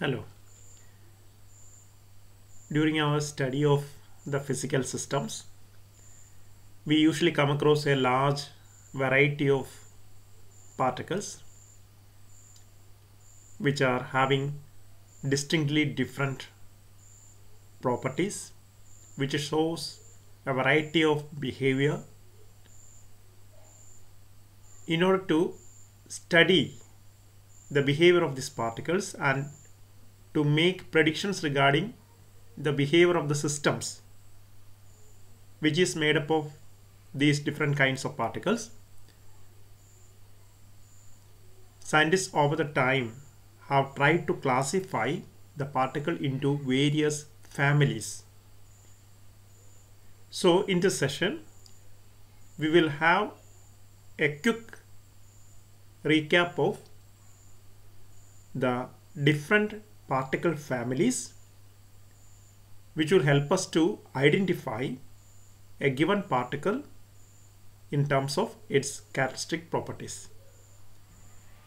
Hello. During our study of the physical systems, we usually come across a large variety of particles which are having distinctly different properties which shows a variety of behavior in order to study the behavior of these particles and to make predictions regarding the behavior of the systems which is made up of these different kinds of particles. Scientists over the time have tried to classify the particle into various families. So in this session, we will have a quick recap of the different particle families which will help us to identify a given particle in terms of its characteristic properties.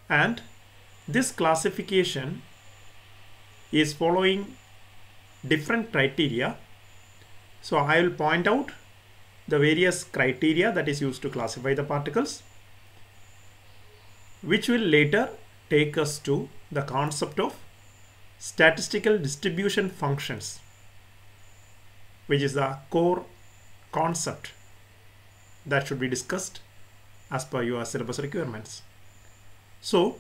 And this classification is following different criteria. So I will point out the various criteria that is used to classify the particles, which will later take us to the concept of statistical distribution functions which is the core concept that should be discussed as per your syllabus requirements. So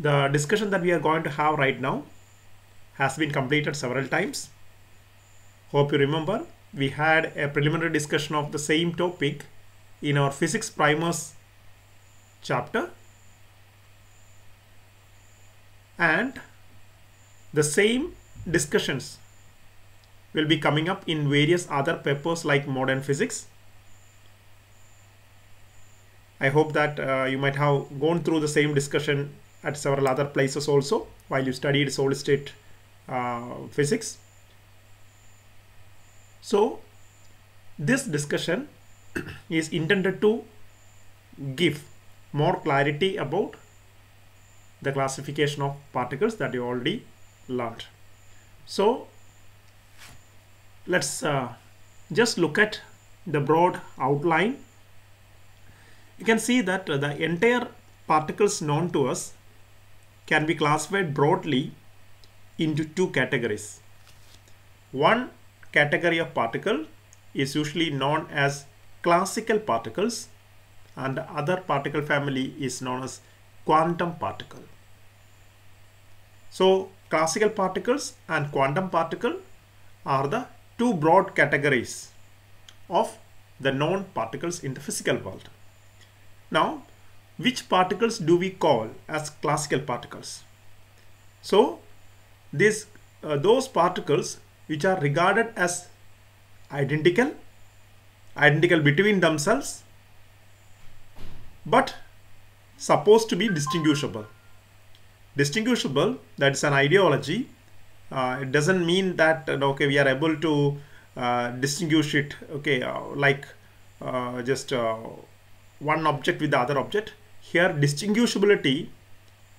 the discussion that we are going to have right now has been completed several times. Hope you remember we had a preliminary discussion of the same topic in our physics primers chapter and the same discussions will be coming up in various other papers like modern physics. I hope that uh, you might have gone through the same discussion at several other places also while you studied solid state uh, physics. So this discussion is intended to give more clarity about the classification of particles that you already lot so let's uh, just look at the broad outline you can see that the entire particles known to us can be classified broadly into two categories one category of particle is usually known as classical particles and the other particle family is known as quantum particle so classical particles and quantum particle are the two broad categories of the known particles in the physical world. Now, which particles do we call as classical particles? So, this, uh, those particles which are regarded as identical, identical between themselves, but supposed to be distinguishable distinguishable that's an ideology uh, it doesn't mean that uh, okay we are able to uh, distinguish it okay uh, like uh, just uh, one object with the other object here distinguishability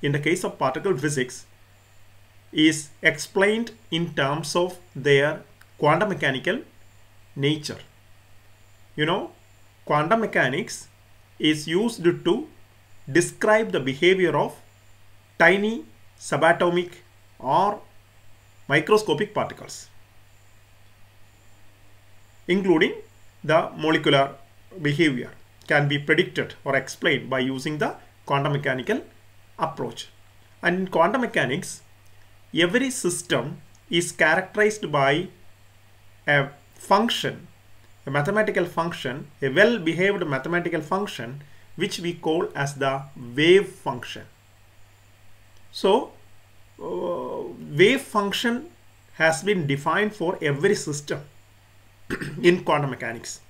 in the case of particle physics is explained in terms of their quantum mechanical nature you know quantum mechanics is used to describe the behavior of tiny subatomic or microscopic particles including the molecular behavior can be predicted or explained by using the quantum mechanical approach. And in quantum mechanics, every system is characterized by a function, a mathematical function, a well-behaved mathematical function, which we call as the wave function. So uh, wave function has been defined for every system in quantum mechanics.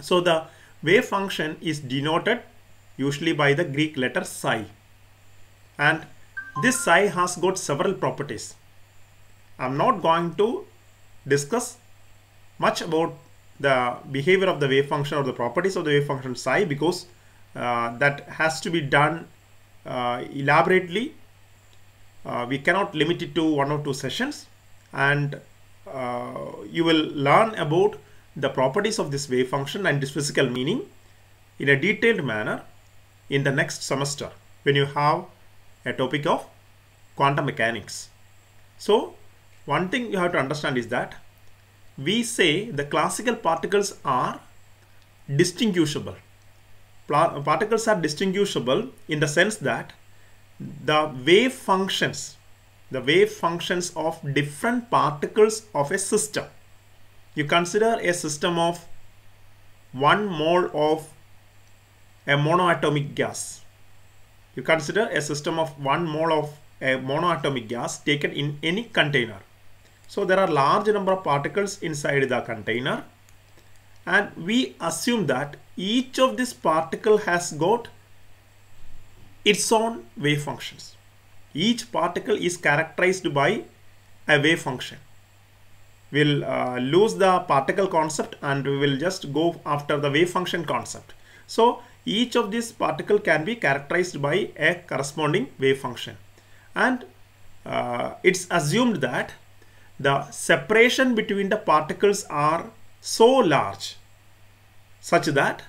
So the wave function is denoted usually by the Greek letter psi. And this psi has got several properties. I'm not going to discuss much about the behavior of the wave function or the properties of the wave function psi because uh, that has to be done uh, elaborately uh, we cannot limit it to one or two sessions and uh, you will learn about the properties of this wave function and its physical meaning in a detailed manner in the next semester when you have a topic of quantum mechanics. So one thing you have to understand is that we say the classical particles are distinguishable. Particles are distinguishable in the sense that the wave functions, the wave functions of different particles of a system. You consider a system of one mole of a monoatomic gas. You consider a system of one mole of a monoatomic gas taken in any container. So there are large number of particles inside the container and we assume that each of this particle has got its own wave functions. Each particle is characterized by a wave function. We'll uh, lose the particle concept and we will just go after the wave function concept. So each of these particle can be characterized by a corresponding wave function. And uh, it's assumed that the separation between the particles are so large such that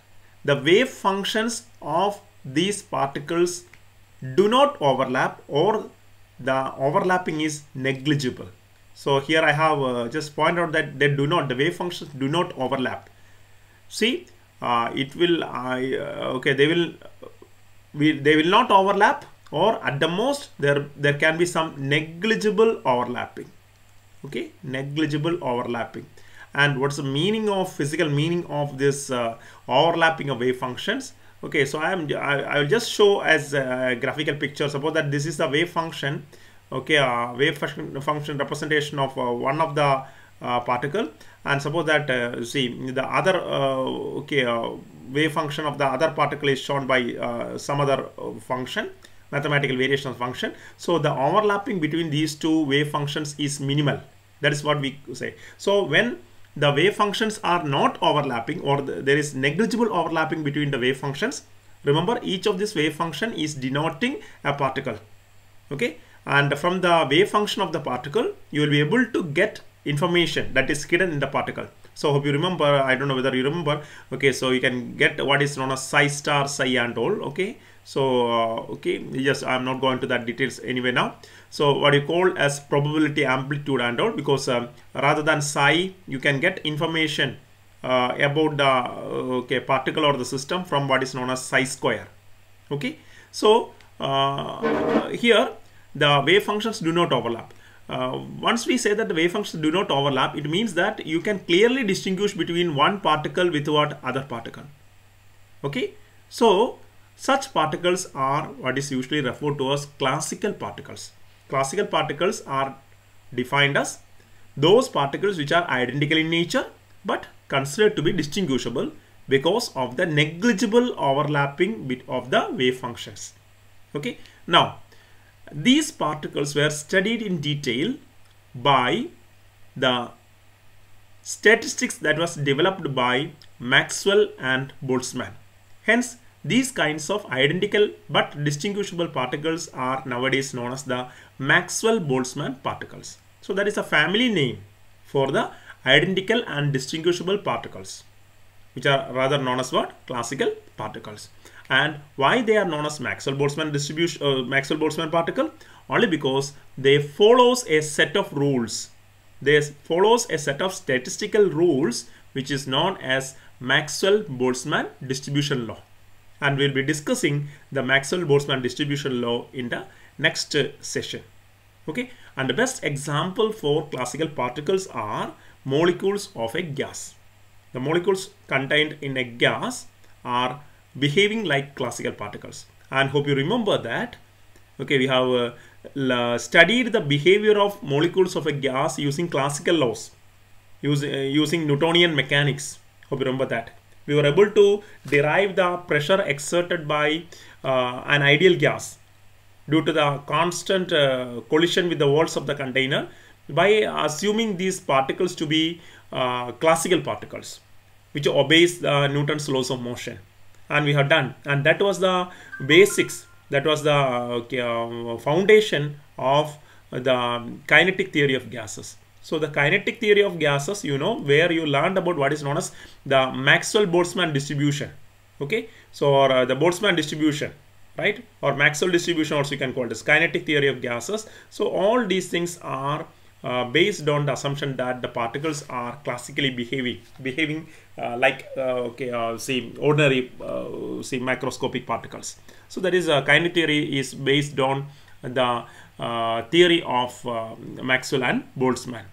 the wave functions of these particles do not overlap or the overlapping is negligible. So here I have uh, just point out that they do not, the wave functions do not overlap. See, uh, it will, I, uh, okay, they will, we, they will not overlap or at the most there, there can be some negligible overlapping. Okay, negligible overlapping. And what's the meaning of physical meaning of this uh, overlapping of wave functions? okay so i am i, will just show as a uh, graphical picture suppose that this is the wave function okay uh, wave function, function representation of uh, one of the uh, particle and suppose that uh, see the other uh, okay uh, wave function of the other particle is shown by some other function mathematical variational function so the overlapping between these two wave functions is minimal that is what we say so when the wave functions are not overlapping or there is negligible overlapping between the wave functions. Remember each of this wave function is denoting a particle. Okay. And from the wave function of the particle, you will be able to get information that is hidden in the particle. So hope you remember, I don't know whether you remember. Okay. So you can get what is known as psi star, psi and all. Okay so uh, okay yes i'm not going to that details anyway now so what you call as probability amplitude and all because um, rather than psi you can get information uh, about the uh, okay particle or the system from what is known as psi square okay so uh, here the wave functions do not overlap uh, once we say that the wave functions do not overlap, it means that you can clearly distinguish between one particle with what other particle. Okay, so such particles are what is usually referred to as classical particles. Classical particles are defined as those particles which are identical in nature but considered to be distinguishable because of the negligible overlapping bit of the wave functions. Okay. Now, these particles were studied in detail by the statistics that was developed by Maxwell and Boltzmann. Hence, these kinds of identical but distinguishable particles are nowadays known as the Maxwell-Boltzmann particles. So that is a family name for the identical and distinguishable particles which are rather known as what classical particles and why they are known as Maxwell Boltzmann distribution uh, Maxwell Boltzmann particle only because they follows a set of rules they follows a set of statistical rules which is known as Maxwell Boltzmann distribution law and we'll be discussing the Maxwell-Boltzmann distribution law in the next session. Okay, and the best example for classical particles are molecules of a gas. The molecules contained in a gas are behaving like classical particles. And hope you remember that. Okay, we have uh, studied the behavior of molecules of a gas using classical laws, use, uh, using Newtonian mechanics. Hope you remember that we were able to derive the pressure exerted by uh, an ideal gas due to the constant uh, collision with the walls of the container by assuming these particles to be uh, classical particles which obeys the Newton's laws of motion and we have done and that was the basics that was the uh, foundation of the kinetic theory of gases so the kinetic theory of gases, you know, where you learned about what is known as the Maxwell-Boltzmann distribution. Okay, so or uh, the Boltzmann distribution, right? Or Maxwell distribution also you can call this kinetic theory of gases. So all these things are uh, based on the assumption that the particles are classically behaving, behaving uh, like uh, okay, uh, say ordinary, uh, say macroscopic particles. So that is a uh, kinetic theory is based on the uh, theory of uh, Maxwell and Boltzmann.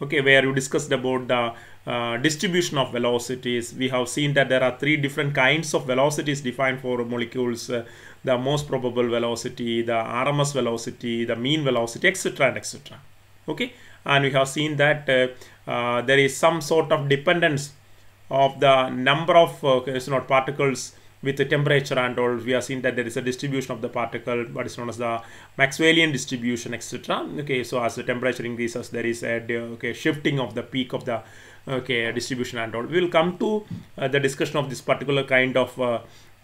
Okay, where we discussed about the uh, distribution of velocities. We have seen that there are three different kinds of velocities defined for molecules. Uh, the most probable velocity, the RMS velocity, the mean velocity, etc. and etc. Okay, and we have seen that uh, uh, there is some sort of dependence of the number of uh, not particles with the temperature and all we are seen that there is a distribution of the particle what is known as the maxwellian distribution etc okay so as the temperature increases there is a okay shifting of the peak of the okay distribution and all we will come to uh, the discussion of this particular kind of uh,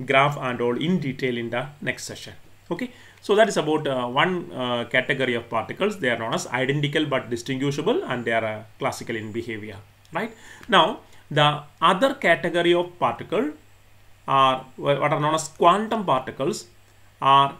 graph and all in detail in the next session okay so that is about uh, one uh, category of particles they are known as identical but distinguishable and they are uh, classical in behavior right now the other category of particle are what are known as quantum particles are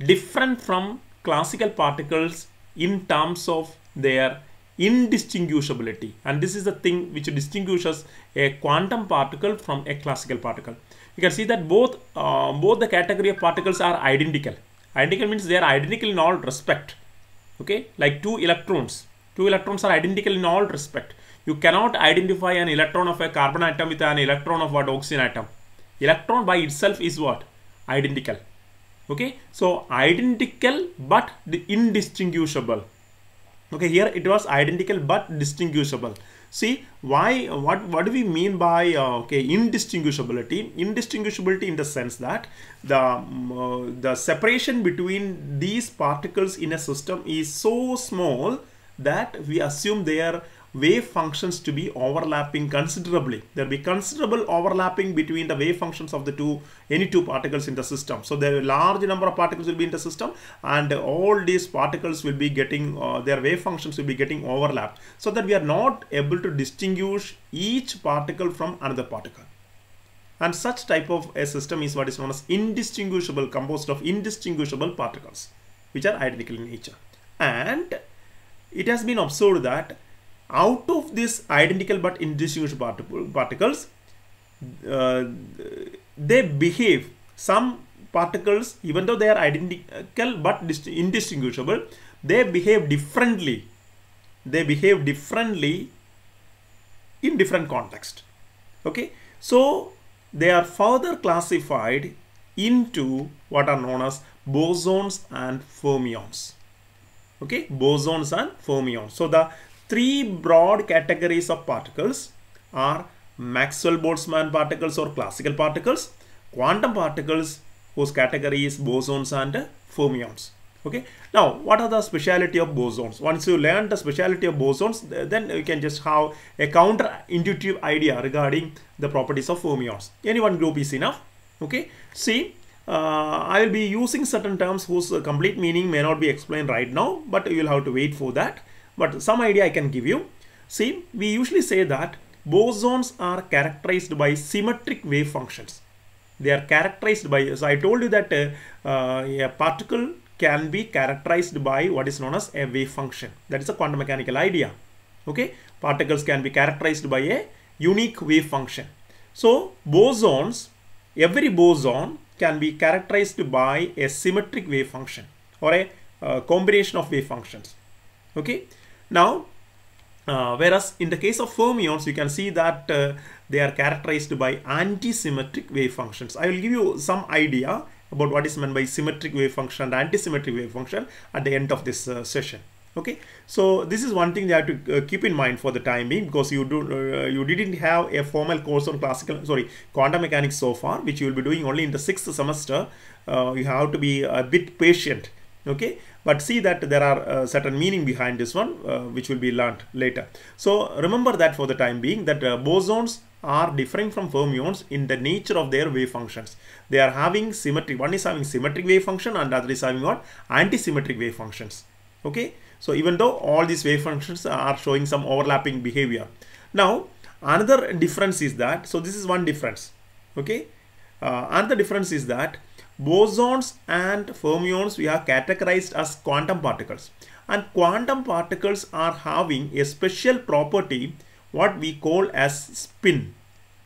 different from classical particles in terms of their indistinguishability and this is the thing which distinguishes a quantum particle from a classical particle you can see that both uh, both the category of particles are identical identical means they are identical in all respect okay like two electrons two electrons are identical in all respect you cannot identify an electron of a carbon atom with an electron of an oxygen atom electron by itself is what identical okay so identical but indistinguishable okay here it was identical but distinguishable see why what what do we mean by uh, okay indistinguishability indistinguishability in the sense that the mm, uh, the separation between these particles in a system is so small that we assume they are wave functions to be overlapping considerably. There'll be considerable overlapping between the wave functions of the two, any two particles in the system. So there are large number of particles will be in the system and all these particles will be getting, uh, their wave functions will be getting overlapped so that we are not able to distinguish each particle from another particle and such type of a system is what is known as indistinguishable composed of indistinguishable particles which are identical in nature and it has been observed that out of these identical but indistinguishable part particles uh, they behave some particles even though they are identical but indistinguishable they behave differently they behave differently in different context okay so they are further classified into what are known as bosons and fermions okay bosons and fermions so the three broad categories of particles are Maxwell-Boltzmann particles or classical particles, quantum particles whose category is bosons and fermions. Okay. Now, what are the speciality of bosons? Once you learn the speciality of bosons, then you can just have a counterintuitive idea regarding the properties of fermions. Any one group is enough. Okay. See, uh, I will be using certain terms whose complete meaning may not be explained right now, but you will have to wait for that but some idea I can give you. See, we usually say that bosons are characterized by symmetric wave functions. They are characterized by, so I told you that uh, uh, a particle can be characterized by what is known as a wave function. That is a quantum mechanical idea. Okay, particles can be characterized by a unique wave function. So bosons, every boson can be characterized by a symmetric wave function or a uh, combination of wave functions. Okay, now, uh, whereas in the case of fermions, you can see that uh, they are characterized by antisymmetric wave functions. I will give you some idea about what is meant by symmetric wave function and antisymmetric wave function at the end of this uh, session. Okay, so this is one thing you have to uh, keep in mind for the time being because you do uh, you didn't have a formal course on classical sorry quantum mechanics so far, which you will be doing only in the sixth semester. Uh, you have to be a bit patient okay but see that there are uh, certain meaning behind this one uh, which will be learnt later so remember that for the time being that uh, bosons are differing from fermions in the nature of their wave functions they are having symmetric one is having symmetric wave function and other is having what antisymmetric wave functions okay so even though all these wave functions are showing some overlapping behavior now another difference is that so this is one difference okay uh, another difference is that Bosons and fermions we are categorized as quantum particles. And quantum particles are having a special property what we call as spin.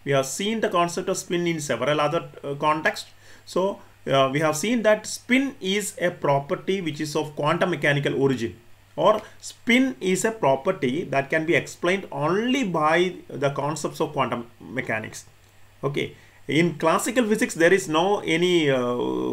We have seen the concept of spin in several other uh, contexts. So uh, we have seen that spin is a property which is of quantum mechanical origin or spin is a property that can be explained only by the concepts of quantum mechanics. Okay, in classical physics there is no any uh,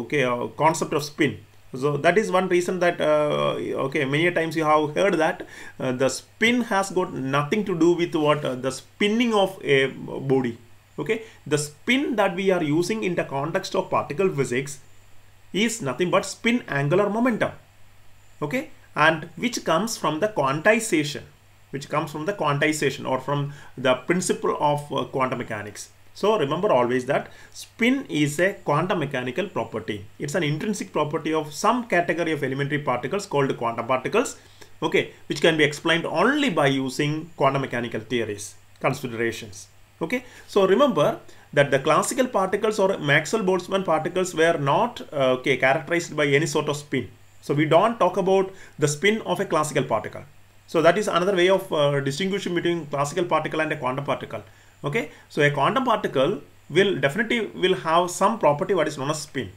okay uh, concept of spin so that is one reason that uh, okay many times you have heard that uh, the spin has got nothing to do with what uh, the spinning of a body okay the spin that we are using in the context of particle physics is nothing but spin angular momentum okay and which comes from the quantization which comes from the quantization or from the principle of uh, quantum mechanics so remember always that spin is a quantum mechanical property. It's an intrinsic property of some category of elementary particles called quantum particles, okay, which can be explained only by using quantum mechanical theories, considerations, okay. So remember that the classical particles or Maxwell-Boltzmann particles were not, uh, okay, characterized by any sort of spin. So we don't talk about the spin of a classical particle. So that is another way of uh, distinguishing between classical particle and a quantum particle okay so a quantum particle will definitely will have some property what is known as spin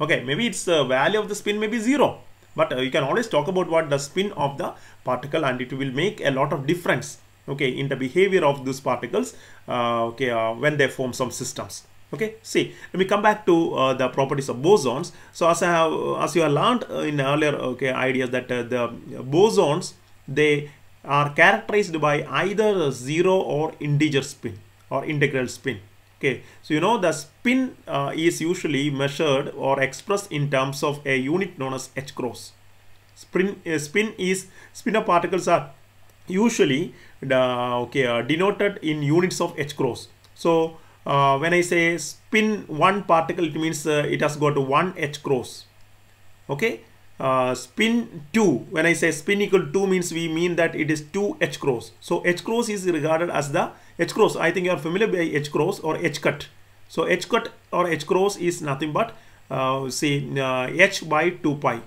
okay maybe its the uh, value of the spin may be zero but uh, you can always talk about what the spin of the particle and it will make a lot of difference okay in the behavior of these particles uh, okay uh, when they form some systems okay see let me come back to uh, the properties of bosons so as i have uh, as you have learned in earlier okay ideas that uh, the bosons they are characterized by either zero or integer spin or integral spin okay so you know the spin uh, is usually measured or expressed in terms of a unit known as h cross spin uh, spin is spin of particles are usually the okay uh, denoted in units of h cross so uh, when i say spin one particle it means uh, it has got one h cross okay uh, spin 2 when i say spin equal 2 means we mean that it is 2 h cross so h cross is regarded as the H cross, I think you are familiar by H cross or H cut. So H cut or H cross is nothing but uh, see uh, H by 2 pi.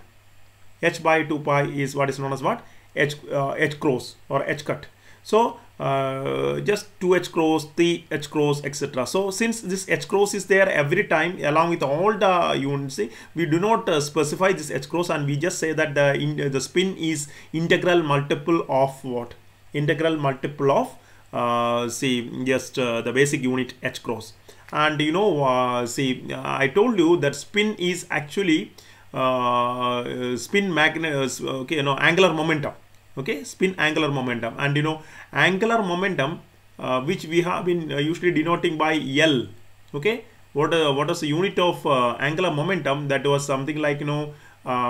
H by 2 pi is what is known as what? H, uh, H cross or H cut. So uh, just 2H cross, 3H cross, etc. So since this H cross is there every time along with all the units, we do not uh, specify this H cross and we just say that the, in, the spin is integral multiple of what? Integral multiple of uh, see just uh, the basic unit h cross and you know uh, see I told you that spin is actually spin magnet okay you know angular momentum okay spin angular momentum and you know angular momentum uh, which we have been usually denoting by L okay what uh, what is the unit of angular momentum that was something like you know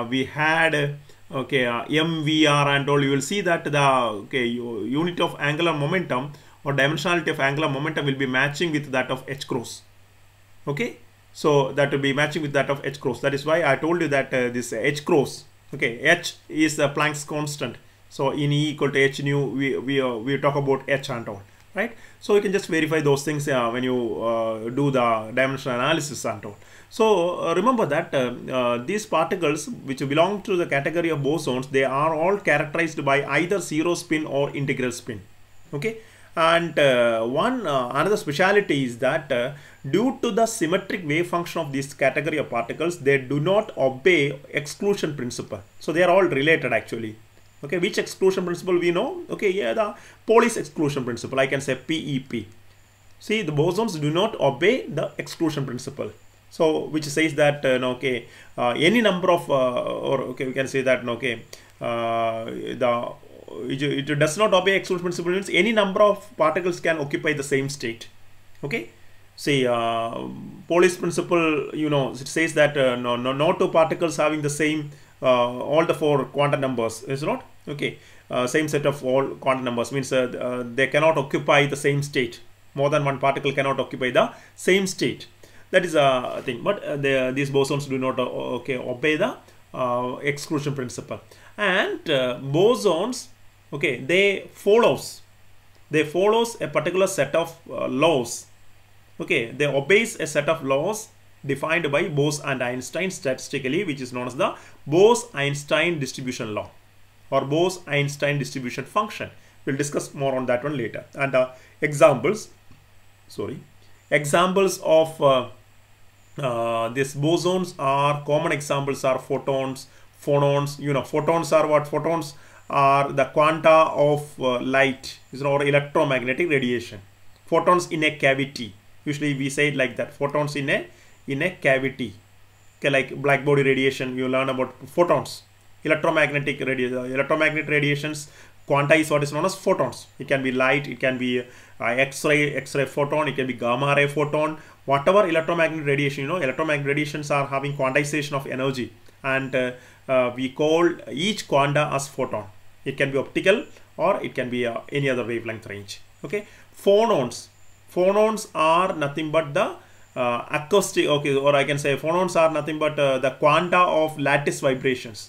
we had okay uh, mvr and all you will see that the okay unit of angular momentum or dimensionality of angular momentum will be matching with that of h cross okay so that will be matching with that of h cross that is why i told you that uh, this h cross okay h is the planck's constant so in e equal to h nu we we, uh, we talk about h and all right so you can just verify those things uh, when you uh, do the dimensional analysis and all so uh, remember that um, uh, these particles which belong to the category of bosons, they are all characterized by either zero spin or integral spin. Okay and uh, one uh, another speciality is that uh, due to the symmetric wave function of this category of particles they do not obey exclusion principle so they are all related actually okay which exclusion principle we know okay yeah the police exclusion principle i can say pep see the bosons do not obey the exclusion principle so which says that uh, okay uh, any number of uh, or okay we can say that okay uh, the it, it, does not obey exclusion principle means any number of particles can occupy the same state okay say uh, principle you know it says that uh, no, no no two particles having the same all the four quantum numbers is not okay uh, same set of all quantum numbers means uh, uh, they cannot occupy the same state more than one particle cannot occupy the same state that is a thing. But uh, these bosons do not uh, okay obey the uh, exclusion principle. And bosons, okay, they follows they follows a particular set of uh, laws okay they obeys a set of laws defined by Bose and Einstein statistically which is known as the Bose-Einstein distribution law or Bose-Einstein distribution function we'll discuss more on that one later and uh, examples sorry examples of uh, uh, these bosons are common examples are photons phonons you know photons are what photons are the quanta of uh, light is or electromagnetic radiation photons in a cavity usually we say it like that photons in a in a cavity okay, like black body radiation you learn about photons electromagnetic radiation electromagnetic radiations quanta is what is known as photons it can be light it can be uh, x-ray x-ray photon it can be gamma ray photon whatever electromagnetic radiation you know electromagnetic radiations are having quantization of energy and uh, uh, we call each quanta as photon it can be optical or it can be uh, any other wavelength range okay phonons phonons are nothing but the uh, acoustic okay or i can say phonons are nothing but uh, the quanta of lattice vibrations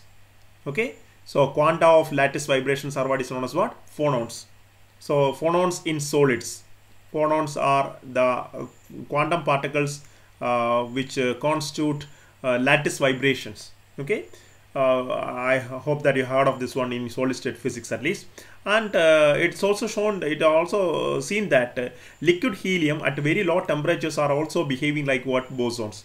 okay so quanta of lattice vibrations are what is known as what? Phonons. So phonons in solids. Phonons are the uh, quantum particles uh, which uh, constitute uh, lattice vibrations. Okay. Uh, I hope that you heard of this one in solid state physics at least and uh, it's also shown it also seen that liquid helium at very low temperatures are also behaving like what bosons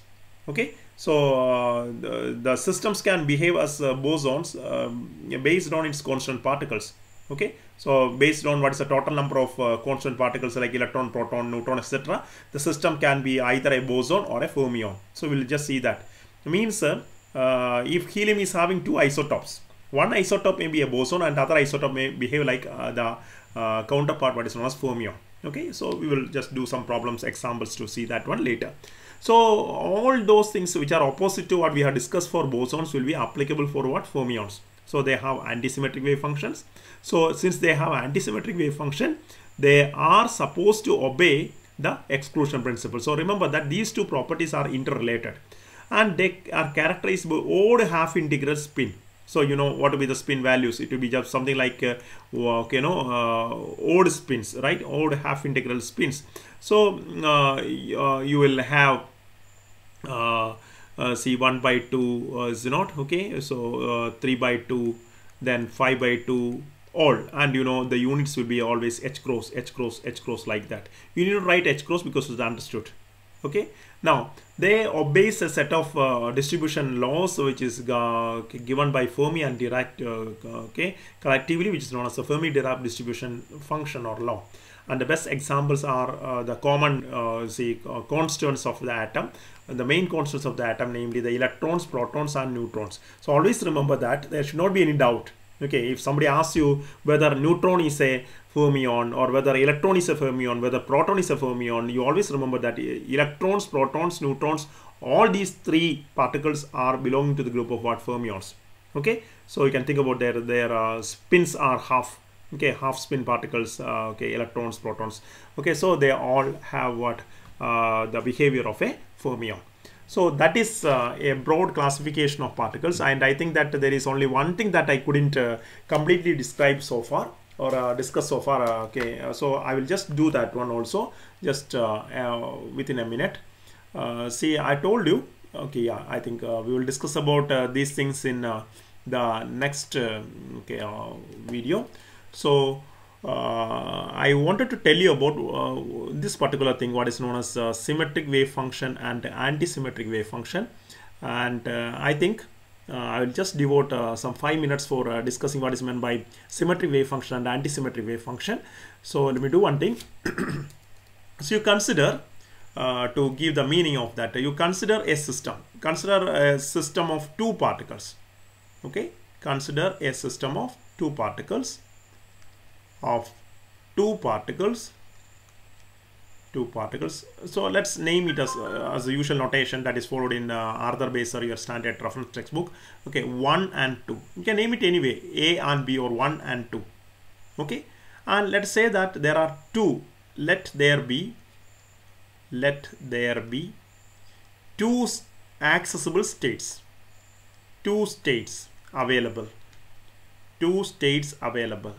okay so the, uh, the, systems can behave as uh, bosons um, based on its constant particles okay so based on what is the total number of uh, constant particles like electron proton neutron etc the system can be either a boson or a fermion so we'll just see that it means uh, uh, if helium is having two isotopes one isotope may be a boson and other isotope may behave like uh, the counterpart what is known as fermion okay so we will just do some problems examples to see that one later so all those things which are opposite to what we have discussed for bosons will be applicable for what? Fermions. So they have antisymmetric wave functions. So since they have antisymmetric wave function, they are supposed to obey the exclusion principle. So remember that these two properties are interrelated and they are characterized by odd half integral spin so you know what to be the spin values it will be just something like uh, you know uh, odd spins right odd half integral spins so uh, uh you will have uh, uh, see 1 by 2 uh, is not okay so 3 by 2 then 5 by 2 all and you know the units will be always h cross h cross h cross like that you need to write h cross because it's understood okay now they obeys a set of uh, distribution laws which is uh, given by Fermi and Dirac uh, okay, collectively which is known as the Fermi-Dirac distribution function or law and the best examples are uh, the common uh, see, uh, constants of the atom the main constants of the atom namely the electrons protons and neutrons so always remember that there should not be any doubt okay if somebody asks you whether neutron is a fermion or whether electron is a fermion whether proton is a fermion you always remember that electrons protons neutrons all these three particles are belonging to the group of what fermions okay so you can think about their their uh, spins are half okay half spin particles uh, okay electrons protons okay so they all have what uh, the behavior of a fermion so that is uh, a broad classification of particles and I think that there is only one thing that I couldn't uh, completely describe so far or uh, discuss so far uh, okay so I will just do that one also just uh, uh, within a minute see I told you okay yeah I think we will discuss about these things in the next okay video so uh, I wanted to tell you about uh, this particular thing what is known as uh, symmetric wave function and antisymmetric wave function and uh, I think I uh, will just devote some five minutes for discussing what is meant by symmetric wave function and antisymmetric wave function so let me do one thing so you consider to give the meaning of that you consider a system consider a system of two particles okay consider a system of two particles of two particles two particles so let's name it as uh, as the usual notation that is followed in uh, Arthur Baser your standard reference textbook okay 1 and 2 you can name it anyway A and B or 1 and 2 okay and let's say that there are two let there be let there be two accessible states two states available two states available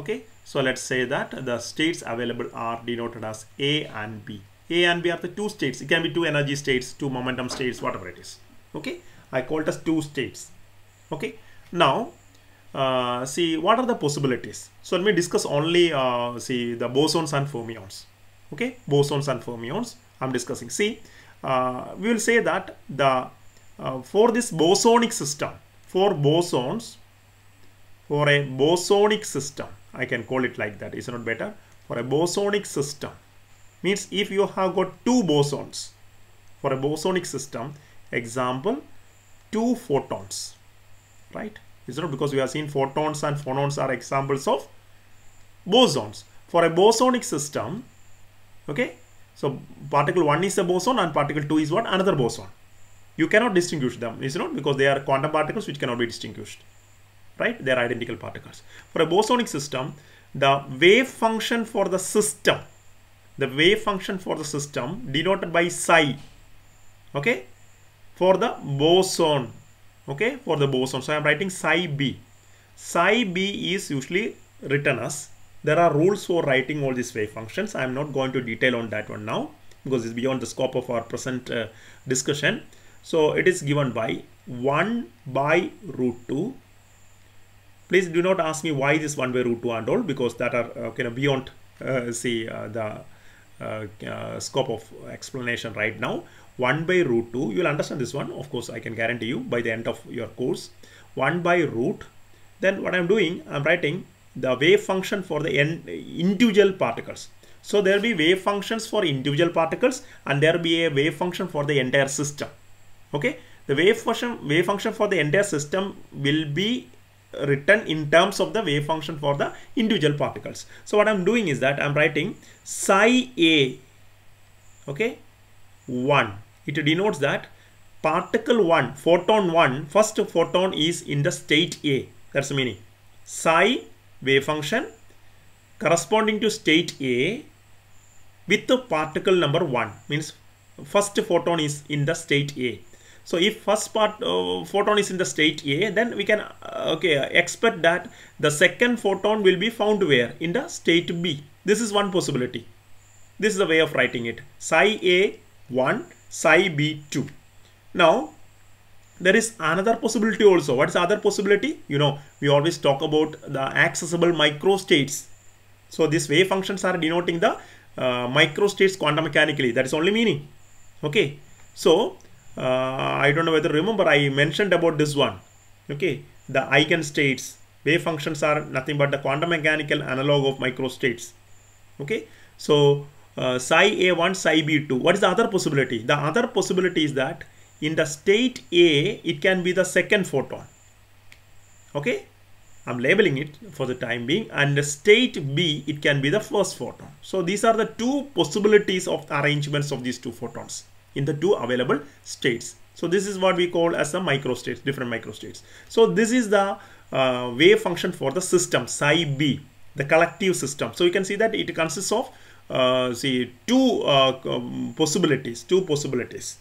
okay so let's say that the states available are denoted as a and b a and b are the two states it can be two energy states two momentum states whatever it is okay i call it as two states okay now uh, see what are the possibilities so let me discuss only uh, see the bosons and fermions okay bosons and fermions i'm discussing see uh, we will say that the uh, for this bosonic system for bosons for a bosonic system I can call it like that. Is it not better? For a bosonic system, means if you have got two bosons, for a bosonic system, example, two photons, right? Is it not because we have seen photons and phonons are examples of bosons. For a bosonic system, okay, so particle 1 is a boson and particle 2 is what? Another boson. You cannot distinguish them, is it not? Because they are quantum particles which cannot be distinguished right? They're identical particles. For a bosonic system, the wave function for the system, the wave function for the system denoted by psi, okay, for the boson, okay, for the boson. So I'm writing psi b. Psi b is usually written as, there are rules for writing all these wave functions. I'm not going to detail on that one now because it's beyond the scope of our present uh, discussion. So it is given by 1 by root 2 Please do not ask me why this one way root 2 and all because that are uh, kind of beyond uh, see uh, the uh, uh, scope of explanation right now. 1 by root 2, you'll understand this one. Of course, I can guarantee you by the end of your course. 1 by root, then what I'm doing, I'm writing the wave function for the n individual particles. So there will be wave functions for individual particles and there will be a wave function for the entire system. Okay. The wave function, wave function for the entire system will be written in terms of the wave function for the individual particles. So what I'm doing is that I'm writing psi a, okay, 1. It denotes that particle 1, photon 1, first photon is in the state a. That's the meaning. Psi wave function corresponding to state a with the particle number 1 means first photon is in the state a so if first part uh, photon is in the state A, then we can uh, okay expect that the second photon will be found where? In the state B. This is one possibility. This is the way of writing it. Psi A 1, psi B 2. Now, there is another possibility also. What is other possibility? You know, we always talk about the accessible microstates. So these wave functions are denoting the uh, microstates quantum mechanically. That is only meaning. Okay. So uh, I don't know whether remember I mentioned about this one okay the eigenstates wave functions are nothing but the quantum mechanical analog of microstates okay so uh, psi a1 psi b2 what is the other possibility the other possibility is that in the state a it can be the second photon okay i'm labeling it for the time being and the state b it can be the first photon so these are the two possibilities of the arrangements of these two photons in the two available states. So this is what we call as the microstates, different microstates. So this is the uh, wave function for the system psi b, the collective system. So you can see that it consists of uh, see two uh, um, possibilities, two possibilities,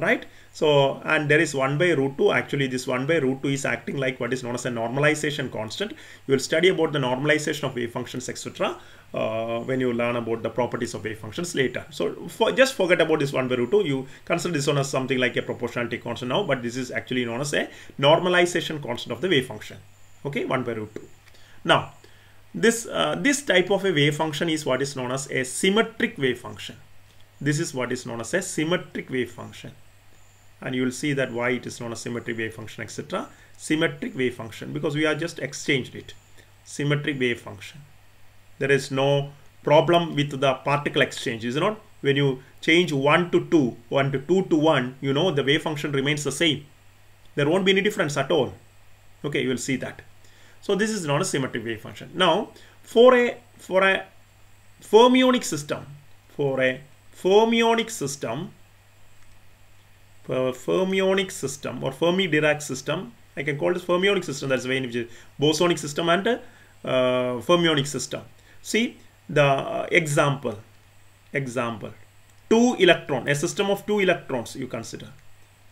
right? So, and there is 1 by root 2. Actually, this 1 by root 2 is acting like what is known as a normalization constant. You will study about the normalization of wave functions, etc. Uh, when you learn about the properties of wave functions later. So, for, just forget about this 1 by root 2. You consider this one as something like a proportionality constant now, but this is actually known as a normalization constant of the wave function. Okay, 1 by root 2. Now, this, uh, this type of a wave function is what is known as a symmetric wave function. This is what is known as a symmetric wave function and you will see that why it is not a symmetric wave function etc symmetric wave function because we are just exchanged it symmetric wave function there is no problem with the particle exchange is not when you change 1 to 2 1 to 2 to 1 you know the wave function remains the same there won't be any difference at all okay you will see that so this is not a symmetric wave function now for a for a fermionic system for a fermionic system fermionic system or Fermi-Dirac system. I can call this fermionic system. That's the in which Bosonic system and uh, fermionic system. See the uh, example. Example. Two electron. A system of two electrons you consider.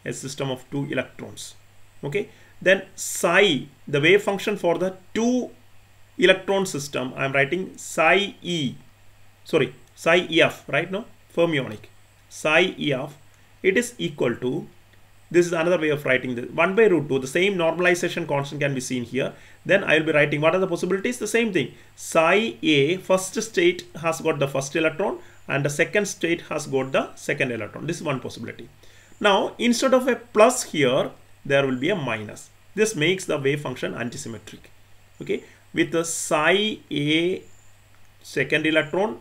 A system of two electrons. Okay. Then psi. The wave function for the two electron system. I'm writing psi e. Sorry. Psi ef. Right now. Fermionic. Psi ef it is equal to this is another way of writing this 1 by root 2 the same normalization constant can be seen here then I will be writing what are the possibilities the same thing psi a first state has got the first electron and the second state has got the second electron this is one possibility now instead of a plus here there will be a minus this makes the wave function antisymmetric okay with the psi a second electron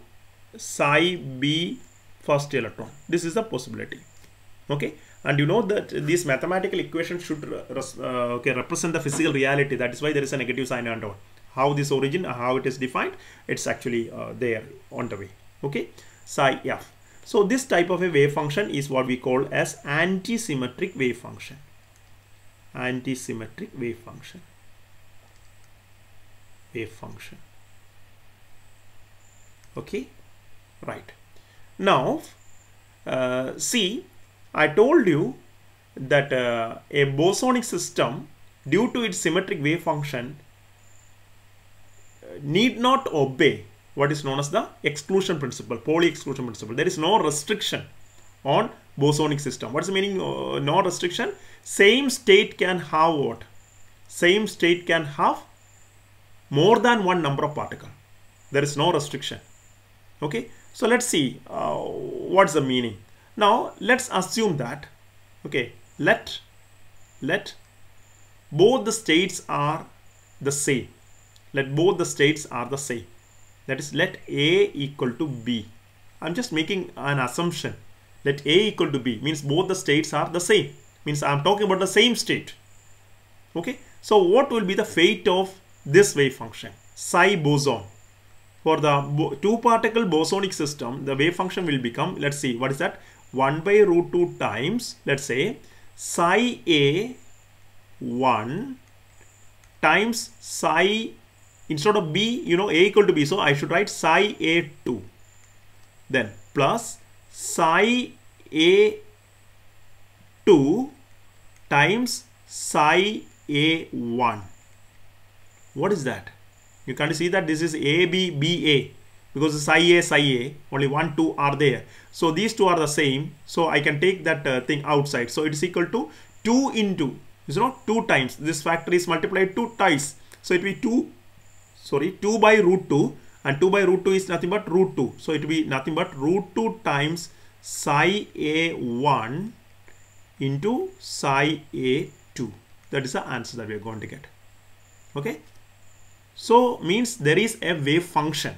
psi b first electron this is a possibility okay and you know that these mathematical equations should uh, uh, okay represent the physical reality that is why there is a negative sign and all how this origin uh, how it is defined it's actually uh, there on the way okay psi f so this type of a wave function is what we call as anti-symmetric wave function anti-symmetric wave function wave function okay right now uh, see I told you that uh, a bosonic system due to its symmetric wave function need not obey what is known as the exclusion principle, Pauli exclusion principle. There is no restriction on bosonic system. What's the meaning uh, no restriction? Same state can have what? Same state can have more than one number of particle. There is no restriction. Okay. So let's see uh, what's the meaning. Now let's assume that, okay, let, let both the states are the same. Let both the states are the same. That is let A equal to B. I'm just making an assumption. Let A equal to B means both the states are the same. Means I'm talking about the same state. Okay. So what will be the fate of this wave function? Psi boson. For the two particle bosonic system, the wave function will become, let's see, what is that? 1 by root 2 times, let's say psi a 1 times psi, instead of b, you know, a equal to b. So I should write psi a 2. Then plus psi a 2 times psi a 1. What is that? You can see that this is a b b a because it's IA, IA, only one, two are there. So these two are the same. So I can take that uh, thing outside. So it is equal to 2 into, you know, 2 times. This factor is multiplied 2 times. So it will be 2, sorry, 2 by root 2 and 2 by root 2 is nothing but root 2. So it will be nothing but root 2 times psi A1 into psi A2. That is the answer that we are going to get. Okay. So means there is a wave function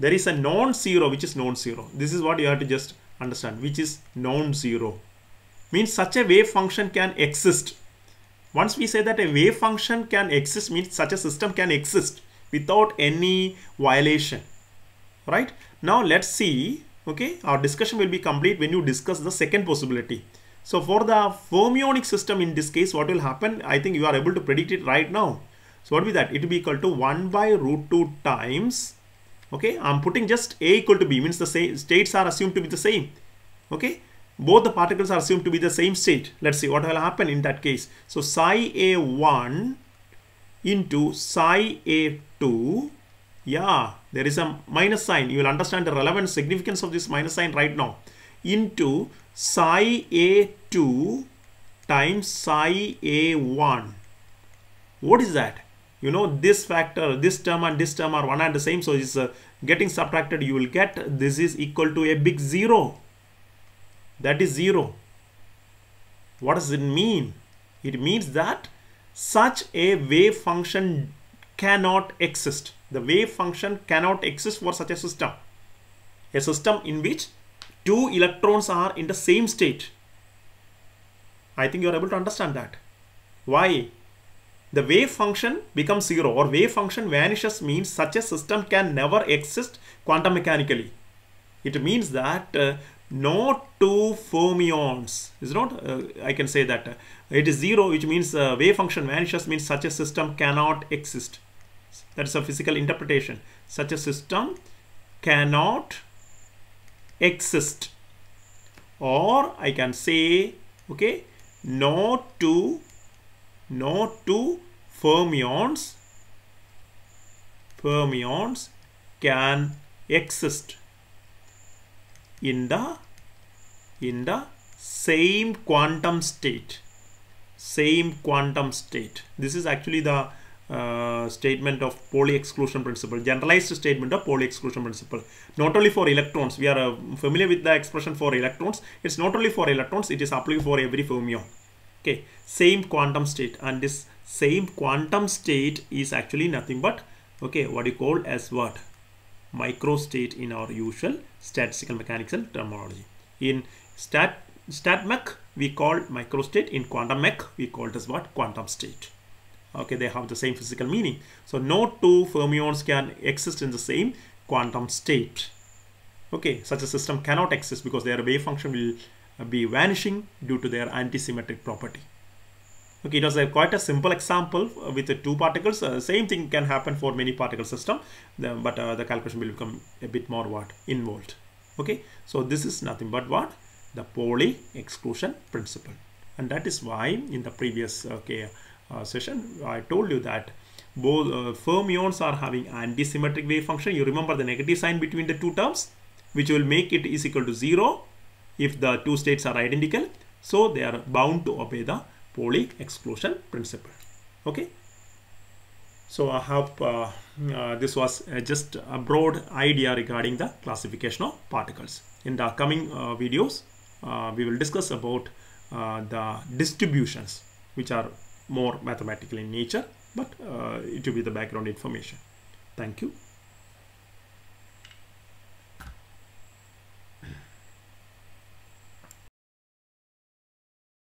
there is a non-zero which is non-zero this is what you have to just understand which is non-zero means such a wave function can exist once we say that a wave function can exist means such a system can exist without any violation right now let's see okay our discussion will be complete when you discuss the second possibility so for the fermionic system in this case what will happen i think you are able to predict it right now so what will be that it will be equal to 1 by root 2 times okay i'm putting just a equal to b means the same states are assumed to be the same okay both the particles are assumed to be the same state let's see what will happen in that case so psi a1 into psi a2 yeah there is a minus sign you will understand the relevant significance of this minus sign right now into psi a2 times psi a1 what is that you know this factor this term and this term are one and the same so it's uh, getting subtracted you will get this is equal to a big zero that is zero what does it mean it means that such a wave function cannot exist the wave function cannot exist for such a system a system in which two electrons are in the same state i think you are able to understand that why the wave function becomes zero or wave function vanishes means such a system can never exist quantum mechanically. It means that uh, no two fermions is not, uh, I can say that uh, it is zero which means uh, wave function vanishes means such a system cannot exist. That is a physical interpretation. Such a system cannot exist or I can say okay no two no two fermions fermions can exist in the in the same quantum state same quantum state this is actually the uh, statement of Pauli exclusion principle generalized statement of Pauli exclusion principle not only for electrons we are uh, familiar with the expression for electrons it's not only for electrons it is applicable for every fermion okay same quantum state and this same quantum state is actually nothing but okay what you call as what micro state in our usual statistical mechanical terminology in stat stat mech we call micro state in quantum mech we call it as what quantum state okay they have the same physical meaning so no two fermions can exist in the same quantum state okay such a system cannot exist because their wave function will be vanishing due to their antisymmetric property. Okay, it was a quite a simple example with the two particles. Uh, same thing can happen for many particle system, the, but uh, the calculation will become a bit more what involved. Okay, so this is nothing but what the Pauli exclusion principle, and that is why in the previous okay uh, session I told you that both uh, fermions are having antisymmetric wave function. You remember the negative sign between the two terms, which will make it is equal to zero if the two states are identical so they are bound to obey the Pauli exclusion principle okay so I have uh, uh, this was uh, just a broad idea regarding the classification of particles. In the coming uh, videos, uh, we will discuss about uh, the distributions which are more mathematical in nature, but it will be the background information. Thank you.